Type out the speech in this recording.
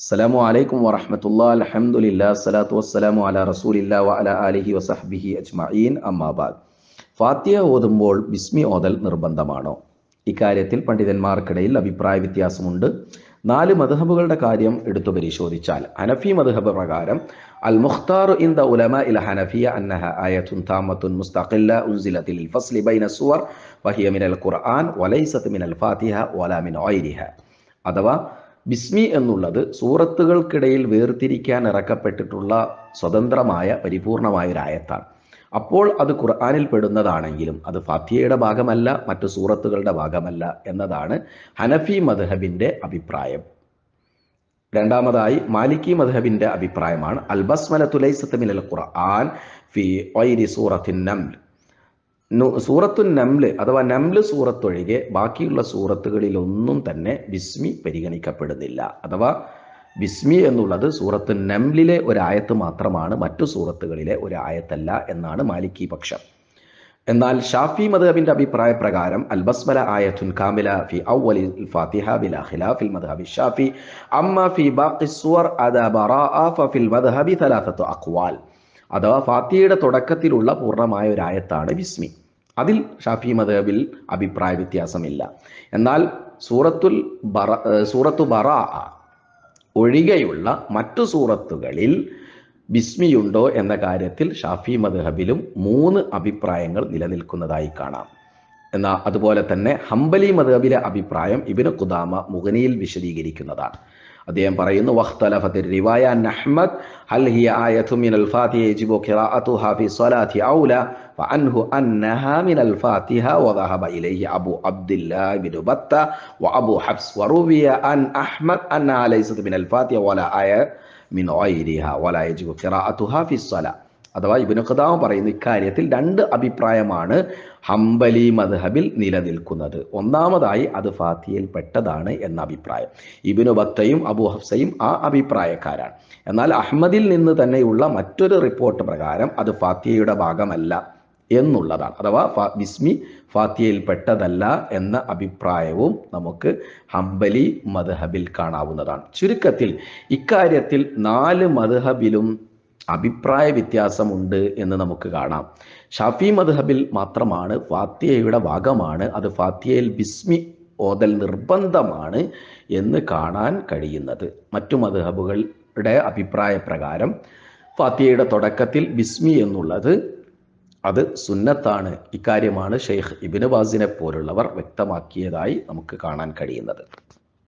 അസ്സലാമു അലൈക്കും വറഹമത്തുള്ള അൽഹംദുലില്ലാഹി സ്വലാത്തു വസ്സലാമു അല റസൂലില്ല വഅല അലിഹി വസഹ്ബിഹി അജ്മഈൻ അമ്മാബാദ് ഫാത്തിയ ഓതുമ്പോൾ ബിസ്മി ഓതൽ നിർബന്ധമാണോ ഇക്കാര്യത്തിൽ പണ്ഡിതന്മാർക്കിടയിൽ അഭിപ്രായ വ്യത്യാസമുണ്ട് നാല് മദ്ഹബുകളുടെ കാര്യം എടുത്തു പരിശോധിച്ചാൽ ഹനഫി മധുഹബ് പ്രകാരം അൽ മുഖ്താർ ഇൻ ദ ഉലമ ഇൽ ഹനഫിയ അന്നഹ ആയത്തുൻ താമത്തുൻ മുസ്തഖില്ല ഉൻസിലത്തിൽ ഫസ്ലി ബൈന സുവർ വഹിയ മിനൽ ഖുർആൻ വലൈസത്ത് മിനൽ ഫാത്തിഹ വലാ മിൻ ഐരിഹ അഥവാ ബിസ്മി എന്നുള്ളത് സൂറത്തുകൾക്കിടയിൽ വേർതിരിക്കാൻ ഇറക്കപ്പെട്ടിട്ടുള്ള സ്വതന്ത്രമായ പരിപൂർണമായ ഒരു ആയത്താണ് അപ്പോൾ അത് ഖുർആാനിൽ പെടുന്നതാണെങ്കിലും അത് ഫാത്തിയയുടെ ഭാഗമല്ല മറ്റു സൂറത്തുകളുടെ ഭാഗമല്ല എന്നതാണ് ഹനഫി മദ്ഹബിൻ്റെ അഭിപ്രായം രണ്ടാമതായി മാലിക്കി മദ്ഹബിൻ്റെ അഭിപ്രായമാണ് അൽബസ്മല തുലൈസത്ത് മിനൽ ഖുർആൻ ഫി ഒയ്രി സൂറത്തിൻ നംൽ സൂറത്തു നംല് അഥവാ നംല് സൂറത്തൊഴികെ ബാക്കിയുള്ള സൂറത്തുകളിലൊന്നും തന്നെ ബിസ്മി പരിഗണിക്കപ്പെടുന്നില്ല അഥവാ ബിസ്മി എന്നുള്ളത് സൂറത്ത് നംലിലെ ഒരു ആയത്ത് മാത്രമാണ് മറ്റു സൂറത്തുകളിലെ ഒരു ആയത്തല്ല എന്നാണ് മാലിക്കി പക്ഷം എന്നാൽ ഷാഫി മദ്ഹബിന്റെ അഭിപ്രായ പ്രകാരം അൽബസ്മല ആയത്തുൻ കാമില ഫി ഔവലി ഫാത്തിഹ ബില ഖിലാഫിൽ മദ്ഹബി ഷാഫി അമ്മ ഫി ബാഖി സുവർ അദ ബറാഅ ഫിൽ മദ്ഹബി തലാത്തത്തു അഖ്വാൽ അഥവാ ഫാത്തിയുടെ തുടക്കത്തിലുള്ള പൂർണ്ണമായ ഒരു ആയത്താണ് ബിസ്മി അതിൽ ഷാഫി മദബിൽ അഭിപ്രായ വ്യത്യാസമില്ല എന്നാൽ സൂറത്തുൽ ബറ സൂറത്തു ബറ ഒഴികെയുള്ള മറ്റു സൂറത്തുകളിൽ ബിസ്മിയുണ്ടോ എന്ന കാര്യത്തിൽ ഷാഫി മദ്ഹബിലും മൂന്ന് അഭിപ്രായങ്ങൾ നിലനിൽക്കുന്നതായി കാണാം എന്നാൽ അതുപോലെ തന്നെ ഹംബലി മദ്ഹബിലെ അഭിപ്രായം ഇബിന് കുദാമ മുഗനിയിൽ വിശദീകരിക്കുന്നതാണ് അദ്ദേഹം പറയുന്നു വഖ്തലഫത്ത് റിവായ അഹ്മദ് هل هي آية من الفاتحة يجب قراءتها في സ്വലാത്തി أولى فعنه أنها من الفاتحة وذهب إليه أبو عبد الله بن بطة وأبو حبس وروي أن أحمد أنها ليست من الفاتحة ولا آية من غيرها ولا يجب قراءتها في الصلاة അഥവാ ഇബിനു ഖദാമ പറയുന്ന ഇക്കാര്യത്തിൽ രണ്ട് അഭിപ്രായമാണ് ഹംബലി മദ്ഹബിൽ നിലനിൽക്കുന്നത് ഒന്നാമതായി അത് ഫാത്തിയയിൽപ്പെട്ടതാണ് എന്ന അഭിപ്രായം ഇബിനു ബക്തയും അബു ഹഫ്സയും ആ അഭിപ്രായക്കാരാണ് എന്നാൽ അഹമ്മദിൽ നിന്ന് തന്നെയുള്ള മറ്റൊരു റിപ്പോർട്ട് പ്രകാരം അത് ഫാത്തിയയുടെ ഭാഗമല്ല എന്നുള്ളതാണ് അഥവാ ബിസ്മി ഫാത്തിയയിൽപ്പെട്ടതല്ല എന്ന അഭിപ്രായവും നമുക്ക് ഹംബലി മദ്ഹബിൽ കാണാവുന്നതാണ് ചുരുക്കത്തിൽ ഇക്കാര്യത്തിൽ നാല് മദ്ഹബിലും അഭിപ്രായ വ്യത്യാസമുണ്ട് എന്ന് നമുക്ക് കാണാം ഷാഫി മദ്ഹബിൽ മാത്രമാണ് ഫാത്തിയയുടെ ഭാഗമാണ് അത് ഫാത്തിയയിൽ ബിസ്മി ഓതൽ നിർബന്ധമാണ് എന്ന് കാണാൻ കഴിയുന്നത് മറ്റു മദ്ഹബുകളുടെ അഭിപ്രായ പ്രകാരം ഫാത്തിയയുടെ തുടക്കത്തിൽ ബിസ്മി എന്നുള്ളത് അത് സുന്നത്താണ് ഇക്കാര്യമാണ് ഷെയ്ഖ് ഇബിന് ബാസിനെ പോലുള്ളവർ വ്യക്തമാക്കിയതായി നമുക്ക് കാണാൻ കഴിയുന്നത്